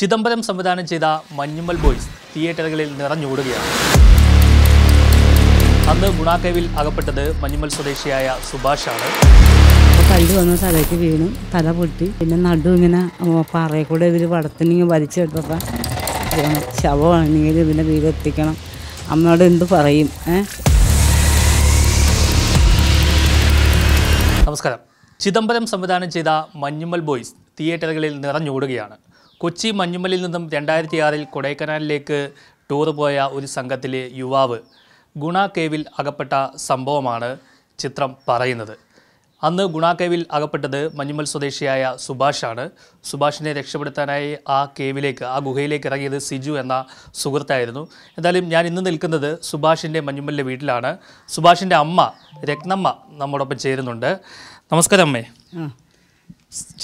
ചിദംബരം സംവിധാനം ചെയ്ത മഞ്ഞുമ്മൽ ബോയ്സ് തിയേറ്ററുകളിൽ നിറഞ്ഞോടുകയാണ് അന്ന് ഗുണാക്കേവിൽ അകപ്പെട്ടത് മഞ്ഞുമ്മൽ സ്വദേശിയായ സുഭാഷാണ് കല്ല് വന്ന് തലയ്ക്ക് വീണു തല പൊട്ടി പിന്നെ നടു ഇങ്ങനെ പാറയെ കൂടെ ഇതിൽ വടത്തിനിങ്ങനെ വലിച്ചെടുത്തപ്പോൾ ശവമാണെങ്കിൽ ഇതിൻ്റെ വീട് എത്തിക്കണം അമ്മയോട് എന്ത് പറയും ഏ നമസ്കാരം ചിദംബരം സംവിധാനം ചെയ്ത മഞ്ഞുമ്മൽ ബോയ്സ് തിയേറ്ററുകളിൽ നിറഞ്ഞോടുകയാണ് കൊച്ചി മഞ്ഞുമലിൽ നിന്നും രണ്ടായിരത്തി ആറിൽ കൊടൈക്കനാലിലേക്ക് ടൂർ പോയ ഒരു സംഘത്തിലെ യുവാവ് ഗുണ കേവിൽ അകപ്പെട്ട സംഭവമാണ് ചിത്രം പറയുന്നത് അന്ന് ഗുണ കേവിൽ അകപ്പെട്ടത് മഞ്ഞുമൽ സ്വദേശിയായ സുഭാഷാണ് സുഭാഷിനെ രക്ഷപ്പെടുത്താനായി ആ കേവിലേക്ക് ആ ഗുഹയിലേക്ക് ഇറങ്ങിയത് സിജു എന്ന സുഹൃത്തായിരുന്നു എന്തായാലും ഞാൻ ഇന്ന് നിൽക്കുന്നത് സുഭാഷിൻ്റെ മഞ്ഞുമലിൻ്റെ വീട്ടിലാണ് സുഭാഷിൻ്റെ അമ്മ രത്നമ്മ നമ്മോടൊപ്പം ചേരുന്നുണ്ട് നമസ്കാരം അമ്മേ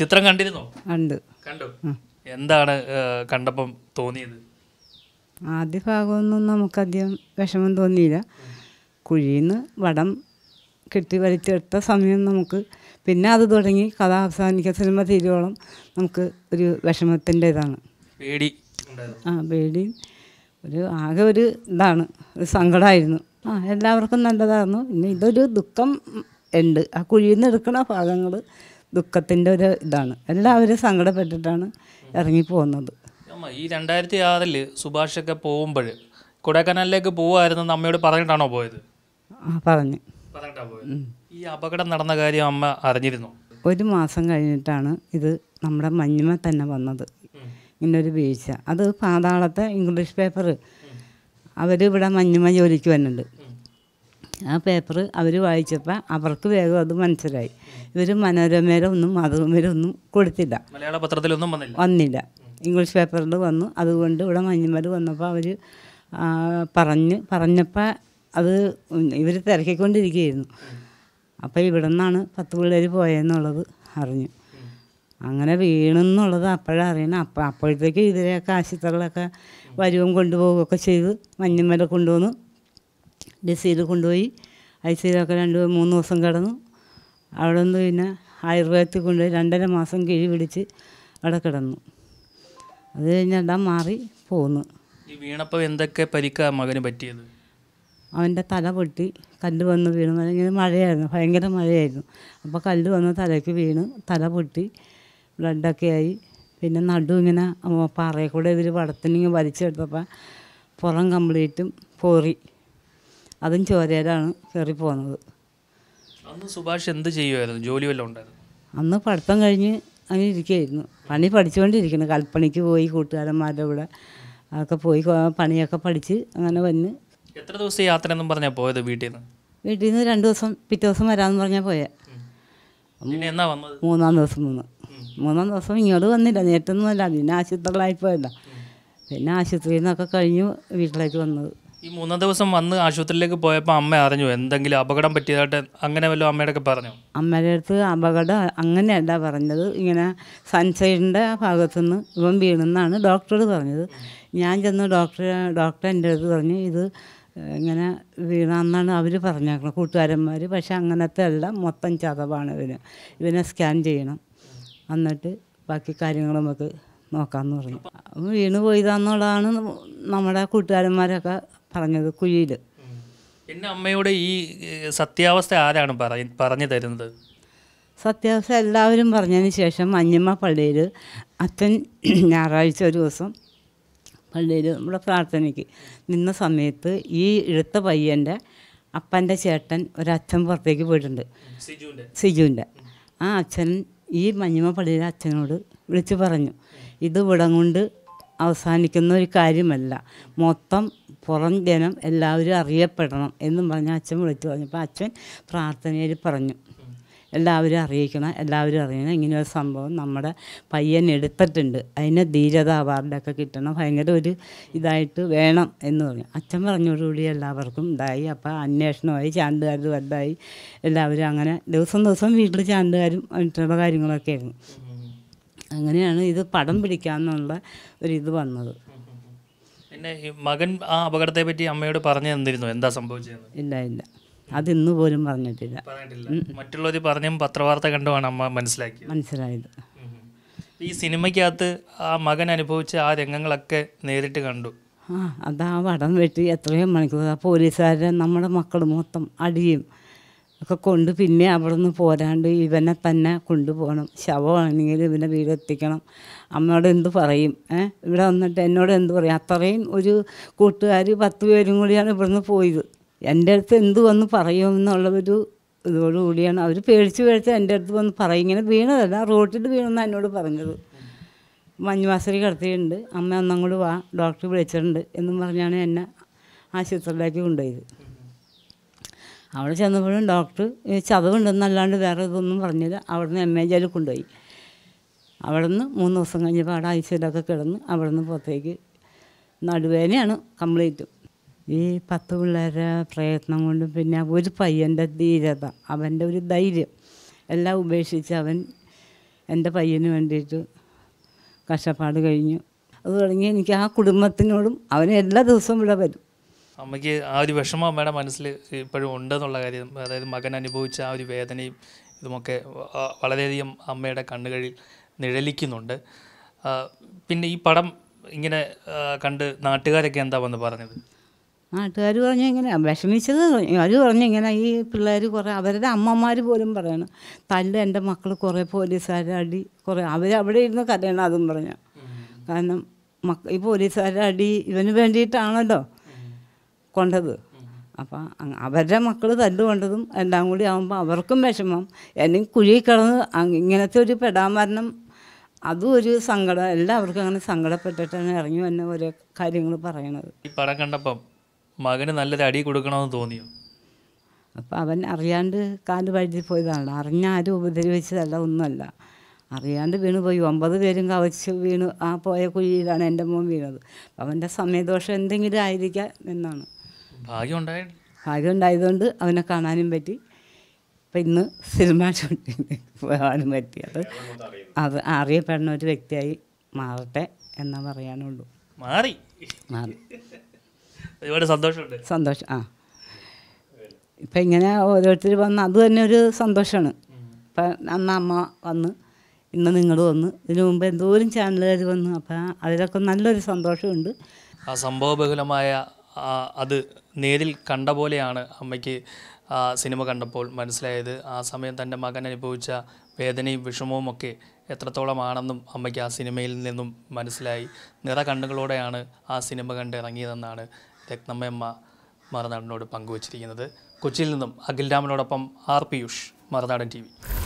ചിത്രം കണ്ടിരുന്നോ കണ്ടു കണ്ടു എന്താണ് കണ്ടപ്പം തോന്നിയത് ആദ്യ ഭാഗമൊന്നും നമുക്കധികം വിഷമം തോന്നിയില്ല കുഴിയിൽ നിന്ന് വടം കെട്ടി വലിച്ചെടുത്ത സമയം നമുക്ക് പിന്നെ അത് തുടങ്ങി കഥ അവസാനിക്കുക സിനിമ തീരുവോളം നമുക്ക് ഒരു വിഷമത്തിൻ്റെ ഇതാണ് പേടി ആ പേടി ഒരു ആകെ ഒരു ഇതാണ് ഒരു സങ്കടമായിരുന്നു ആ എല്ലാവർക്കും നല്ലതായിരുന്നു പിന്നെ ഇതൊരു ദുഃഖം ഉണ്ട് ആ കുഴിയിൽ നിന്ന് എടുക്കുന്ന ഭാഗങ്ങൾ ദുഃഖത്തിൻ്റെ ഒരു ഇതാണ് എല്ലാവരും സങ്കടപ്പെട്ടിട്ടാണ് ഇറങ്ങിപ്പോകുന്നത് അമ്മ ഈ രണ്ടായിരത്തി ആറില് സുഭാഷൊക്കെ പോകുമ്പോൾ കൊടൈക്കനാലിലേക്ക് പോകുമായിരുന്നു അമ്മയോട് പറഞ്ഞിട്ടാണോ പോയത് പറഞ്ഞു ഈ അപകടം നടന്ന കാര്യം അമ്മ അറിഞ്ഞിരുന്നു ഒരു മാസം കഴിഞ്ഞിട്ടാണ് ഇത് നമ്മുടെ മഞ്ഞുമ തന്നെ വന്നത് ഇങ്ങനൊരു വീഴ്ച അത് പാതാളത്തെ ഇംഗ്ലീഷ് പേപ്പർ അവരിവിടെ മഞ്ഞുമ ജോലിക്ക് വന്നിട്ടുണ്ട് ആ പേപ്പർ അവർ വായിച്ചപ്പോൾ അവർക്ക് വേഗം അത് മനസ്സിലായി ഇവർ മനോരമയിലൊന്നും മാതൃമയിലൊന്നും കൊടുത്തില്ല മലയാള പത്രത്തിലൊന്നും വന്നില്ല വന്നില്ല ഇംഗ്ലീഷ് പേപ്പറിൽ വന്നു അതുകൊണ്ട് ഇവിടെ മഞ്ഞുമൽ വന്നപ്പോൾ അവർ പറഞ്ഞ് പറഞ്ഞപ്പോൾ അത് ഇവർ തിരക്കിക്കൊണ്ടിരിക്കുകയായിരുന്നു അപ്പോൾ ഇവിടെ നിന്നാണ് പത്ത് പിള്ളേർ പോയെന്നുള്ളത് അറിഞ്ഞു അങ്ങനെ വീണെന്നുള്ളത് അപ്പോഴറിയണം അപ്പോൾ അപ്പോഴത്തേക്ക് ഇതിലെയൊക്കെ ആശുപത്രികളൊക്കെ വരുവും കൊണ്ടുപോവുകയൊക്കെ ചെയ്ത് മഞ്ഞുമല കൊണ്ടുവന്ന് ഡിസിയിൽ കൊണ്ടുപോയി ഐ സിയിലൊക്കെ രണ്ട് മൂന്ന് ദിവസം കിടന്നു അവിടെ നിന്ന് പിന്നെ ആയുർവേദത്തിൽ കൊണ്ടുപോയി രണ്ടര മാസം കിഴി പിടിച്ച് അവിടെ കിടന്നു അത് കഴിഞ്ഞെല്ലാം മാറി പോന്നു ഈ വീണപ്പോൾ എന്തൊക്കെ പരിക്കാ മകന് പറ്റിയത് അവൻ്റെ തല പൊട്ടി കല്ല് വന്ന് വീണു അല്ലെങ്കിൽ മഴയായിരുന്നു ഭയങ്കര മഴയായിരുന്നു അപ്പോൾ കല്ല് വന്ന് തലയ്ക്ക് വീണ് തല പൊട്ടി ബ്ലഡൊക്കെ ആയി പിന്നെ നടു ഇങ്ങനെ പാറയെ കൂടെ ഇതിൽ വടത്തിനിങ്ങനെ വലിച്ചെടുത്തപ്പോൾ പുറം കംപ്ലീറ്റും പോറി അതും ചോരയിലാണ് കയറി പോകുന്നത് അന്ന് സുഭാഷ് എന്ത് ചെയ്യുമായിരുന്നു ജോലി വല്ലതും ഉണ്ടായിരുന്നു അന്ന് പഠിത്തം കഴിഞ്ഞ് അങ്ങനെ ഇരിക്കുകയായിരുന്നു പണി പഠിച്ചുകൊണ്ടിരിക്കുന്നു കൽപ്പണിക്ക് പോയി കൂട്ടുകാരന്മാരുടെ കൂടെ അതൊക്കെ പോയി പണിയൊക്കെ പഠിച്ച് അങ്ങനെ വന്ന് എത്ര ദിവസം യാത്ര എന്നും പറഞ്ഞാൽ പോയത് വീട്ടിൽ നിന്ന് വീട്ടിൽ നിന്ന് രണ്ട് ദിവസം പിറ്റേ ദിവസം വരാമെന്ന് പറഞ്ഞാൽ പോയേ മൂന്നാം ദിവസം നിന്ന് മൂന്നാം ദിവസം ഇങ്ങോട്ട് വന്നില്ല നേരത്തൊന്നുമല്ല പിന്നെ ആശുപത്രികളായി പോയല്ല പിന്നെ ആശുപത്രിയിൽ നിന്നൊക്കെ കഴിഞ്ഞു വീട്ടിലേക്ക് വന്നത് ഈ മൂന്നാം ദിവസം വന്ന് ആശുപത്രിയിലേക്ക് പോയപ്പോൾ അമ്മ അറിഞ്ഞു എന്തെങ്കിലും അപകടം പറ്റിയതായിട്ട് അങ്ങനെ വല്ല അമ്മയുടെ ഒക്കെ പറഞ്ഞു അമ്മയുടെ അടുത്ത് അപകടം അങ്ങനെയല്ല പറഞ്ഞത് ഇങ്ങനെ സൺസൈഡിൻ്റെ ഭാഗത്തുനിന്ന് ഇവൻ വീണെന്നാണ് ഡോക്ടറോട് പറഞ്ഞത് ഞാൻ ചെന്ന് ഡോക്ടർ ഡോക്ടർ എൻ്റെ അടുത്ത് പറഞ്ഞു ഇത് ഇങ്ങനെ വീണാന്നാണ് അവർ പറഞ്ഞേക്കണം കൂട്ടുകാരന്മാർ പക്ഷെ അങ്ങനത്തെ അല്ല മൊത്തം ചതവാണ് ഇവന് ഇവനെ സ്കാൻ ചെയ്യണം എന്നിട്ട് ബാക്കി കാര്യങ്ങൾ നമുക്ക് നോക്കാമെന്ന് പറഞ്ഞു വീണ് പോയതാന്നുള്ളതാണ് നമ്മുടെ കൂട്ടുകാരന്മാരൊക്കെ പറഞ്ഞത് കുഴിയിൽ പിന്നെ അമ്മയോട് ഈ സത്യാവസ്ഥ ആരാണ് പറഞ്ഞു തരുന്നത് സത്യാവസ്ഥ എല്ലാവരും പറഞ്ഞതിന് ശേഷം അഞ്ഞമ്മ പള്ളിയിൽ അച്ഛൻ ഞായറാഴ്ച ഒരു ദിവസം പള്ളിയിൽ നമ്മുടെ പ്രാർത്ഥനയ്ക്ക് നിന്ന സമയത്ത് ഈ ഇഴുത്ത പയ്യൻ്റെ അപ്പൻ്റെ ചേട്ടൻ ഒരച്ഛൻ പുറത്തേക്ക് പോയിട്ടുണ്ട് സിജുവിൻ്റെ ആ അച്ഛൻ ഈ മഞ്ഞമ്മ പള്ളിയിലെ അച്ഛനോട് വിളിച്ചു പറഞ്ഞു ഇത് ഇവിടം കൊണ്ട് അവസാനിക്കുന്ന ഒരു കാര്യമല്ല മൊത്തം പുറം ജനം എല്ലാവരും അറിയപ്പെടണം എന്നും പറഞ്ഞ് അച്ഛൻ വിളിച്ചു പറഞ്ഞപ്പോൾ അച്ഛൻ പ്രാർത്ഥനയിൽ പറഞ്ഞു എല്ലാവരും അറിയിക്കണം എല്ലാവരും അറിയണം ഇങ്ങനെയൊരു സംഭവം നമ്മുടെ പയ്യൻ എടുത്തിട്ടുണ്ട് അതിന് ധീരത അവാർഡൊക്കെ കിട്ടണം ഭയങ്കര ഒരു ഇതായിട്ട് വേണം എന്ന് പറഞ്ഞു അച്ഛൻ പറഞ്ഞോടുകൂടി എല്ലാവർക്കും ഇതായി അപ്പോൾ അന്വേഷണമായി ചാണ്ടുകാരും വലുതായി എല്ലാവരും അങ്ങനെ ദിവസം ദിവസം വീട്ടിൽ ചാണ്ടുകാരും മറ്റുള്ള കാര്യങ്ങളൊക്കെ ആയിരുന്നു അങ്ങനെയാണ് ഇത് പടം പിടിക്കാമെന്നുള്ള ഒരിത് വന്നത് പിന്നെ മകൻ ആ അപകടത്തെ പറ്റി അമ്മയോട് പറഞ്ഞു തന്നിരുന്നു എന്താ സംഭവിച്ചത് ഇല്ല ഇല്ല അതിന്ന് പോലും പറഞ്ഞിട്ടില്ല മറ്റുള്ളവർ പറഞ്ഞും പത്രവാർത്ത കണ്ടുമാണ് അമ്മ മനസ്സിലാക്കിയത് മനസ്സിലായത് ഈ സിനിമയ്ക്കകത്ത് ആ മകൻ അനുഭവിച്ച ആ രംഗങ്ങളൊക്കെ നേരിട്ട് കണ്ടു ആ അതാ വടം വെട്ടി എത്രയും മണിക്കൂർ ആ പോലീസുകാരെ നമ്മുടെ മക്കൾ മൊത്തം അടിയും ഒക്കെ കൊണ്ട് പിന്നെ അവിടെ നിന്ന് പോരാണ്ട് ഇവനെ തന്നെ കൊണ്ടുപോകണം ശവമാണെങ്കിൽ ഇവനെ വീടെത്തിക്കണം അമ്മയോട് എന്ത് പറയും ഇവിടെ വന്നിട്ട് എന്നോട് എന്ത് പറയും അത്രയും ഒരു കൂട്ടുകാർ പത്ത് പേരും കൂടിയാണ് നിന്ന് പോയത് എൻ്റെ അടുത്ത് എന്ത് വന്ന് പറയുമെന്നുള്ള ഒരു ഇതോടുകൂടിയാണ് അവർ പേടിച്ച് പേടിച്ച് എൻ്റെ അടുത്ത് വന്ന് പറയും ഇങ്ങനെ വീണതല്ല റോട്ടിൽ വീണെന്ന് എന്നോട് പറഞ്ഞത് മഞ്ഞുവാസരി കിടത്തിയിട്ടുണ്ട് അമ്മ ഒന്നും കൂടി വാ ഡോക്ടർ വിളിച്ചിട്ടുണ്ട് എന്നും പറഞ്ഞാണ് എന്നെ ആശുപത്രിയിലേക്ക് കൊണ്ടുപോയത് അവിടെ ചെന്നപ്പോഴും ഡോക്ടർ ചതവുണ്ടെന്നല്ലാണ്ട് വേറെ ഇതൊന്നും പറഞ്ഞില്ല നിന്ന് എം എ ജയിലിൽ കൊണ്ടുപോയി നിന്ന് മൂന്ന് ദിവസം കഴിഞ്ഞപ്പോൾ അവിടെ ഐസിയിലൊക്കെ കിടന്ന് നിന്ന് പുറത്തേക്ക് നടുവേനയാണ് കംപ്ലീറ്റ് ഈ പത്ത് പിള്ളേരെ പ്രയത്നം കൊണ്ടും പിന്നെ ഒരു പയ്യൻ്റെ ധീരത അവൻ്റെ ഒരു ധൈര്യം എല്ലാം ഉപേക്ഷിച്ച് അവൻ എൻ്റെ പയ്യന് വേണ്ടിയിട്ട് കഷ്ടപ്പാട് കഴിഞ്ഞു അത് തുടങ്ങി എനിക്ക് ആ കുടുംബത്തിനോടും അവനെല്ലാ എല്ലാ ദിവസവും ഇവിടെ വരും അമ്മയ്ക്ക് ആ ഒരു വിഷമം അമ്മയുടെ മനസ്സിൽ ഇപ്പോഴും ഉണ്ടെന്നുള്ള കാര്യം അതായത് മകൻ അനുഭവിച്ച ആ ഒരു വേദനയും ഇതുമൊക്കെ വളരെയധികം അമ്മയുടെ കണ്ണുകളിൽ നിഴലിക്കുന്നുണ്ട് പിന്നെ ഈ പടം ഇങ്ങനെ കണ്ട് നാട്ടുകാരൊക്കെ എന്താ വന്ന് പറഞ്ഞത് നാട്ടുകാർ പറഞ്ഞു ഇങ്ങനെ വിഷമിച്ചത് അവർ പറഞ്ഞു ഇങ്ങനെ ഈ പിള്ളേർ കുറേ അവരുടെ അമ്മമാർ പോലും പറയണം തല്ല് എൻ്റെ മക്കൾ കുറേ പോലീസുകാരുടെ അടി കുറേ അവരവിടെ ഇരുന്ന് കരയണം അതും പറഞ്ഞു കാരണം മക്ക ഈ പോലീസുകാരുടെ അടി ഇവന് വേണ്ടിയിട്ടാണല്ലോ കൊണ്ടത് അപ്പം അവരുടെ മക്കൾ തല്ലുകൊണ്ടതും എല്ലാം കൂടി ആകുമ്പോൾ അവർക്കും വിഷമം എന്നെ കുഴി കിടന്ന് ഇങ്ങനത്തെ ഒരു പെടാമരണം അതും ഒരു സങ്കടം എല്ലാവർക്കും അങ്ങനെ സങ്കടപ്പെട്ടിട്ടാണ് ഇറങ്ങി വന്ന ഓരോ കാര്യങ്ങൾ പറയണത് ഈ പടം കണ്ടപ്പം മകന് നല്ലൊരു അടി കൊടുക്കണമെന്ന് തോന്നിയോ അപ്പം അവൻ അറിയാണ്ട് കാല് വഴുതി പോയതാണല്ലോ അറിഞ്ഞ ആരും ഉപദ്രവിച്ചതല്ല ഒന്നുമല്ല അറിയാണ്ട് വീണുപോയി ഒമ്പത് പേരും കവച്ച് വീണ് ആ പോയ കുഴിയിലാണ് എൻ്റെ മോൻ വീണത് അവൻ്റെ സമയദോഷം എന്തെങ്കിലും ആയിരിക്കാം എന്നാണ് ഭാഗ്യമുണ്ടായി ഭാഗ്യമുണ്ടായതുകൊണ്ട് അവനെ കാണാനും പറ്റി അപ്പം ഇന്ന് സിനിമ പോകാനും പറ്റി അത് അത് അറിയപ്പെടുന്ന ഒരു വ്യക്തിയായി മാറട്ടെ എന്നാ പറയാനുള്ളൂ മാറി മാറി ഒരുപാട് സന്തോഷമുണ്ട് സന്തോഷം ആ ഇപ്പം ഇങ്ങനെ ഓരോരുത്തർ വന്ന് അത് തന്നെ ഒരു സന്തോഷമാണ് ഇപ്പം അന്ന് അമ്മ വന്ന് ഇന്ന് നിങ്ങൾ വന്ന് ഇതിനു മുമ്പ് എന്തോരം ചാനലുകാർ വന്നു അപ്പം അതിലൊക്കെ നല്ലൊരു സന്തോഷമുണ്ട് ആ ബഹുലമായ അത് നേരിൽ കണ്ട പോലെയാണ് അമ്മയ്ക്ക് ആ സിനിമ കണ്ടപ്പോൾ മനസ്സിലായത് ആ സമയം തൻ്റെ മകൻ അനുഭവിച്ച വേദനയും വിഷമവും ഒക്കെ എത്രത്തോളമാണെന്നും അമ്മയ്ക്ക് ആ സിനിമയിൽ നിന്നും മനസ്സിലായി നിറ കണ്ണുകളോടെയാണ് ആ സിനിമ കണ്ട് ഇറങ്ങിയതെന്നാണ് രത്നമ്മയമ്മ മറുനാടിനോട് പങ്കുവച്ചിരിക്കുന്നത് കൊച്ചിയിൽ നിന്നും അഖിൽ രാമനോടൊപ്പം ആർ പിയൂഷ് മറുനാടൻ ടി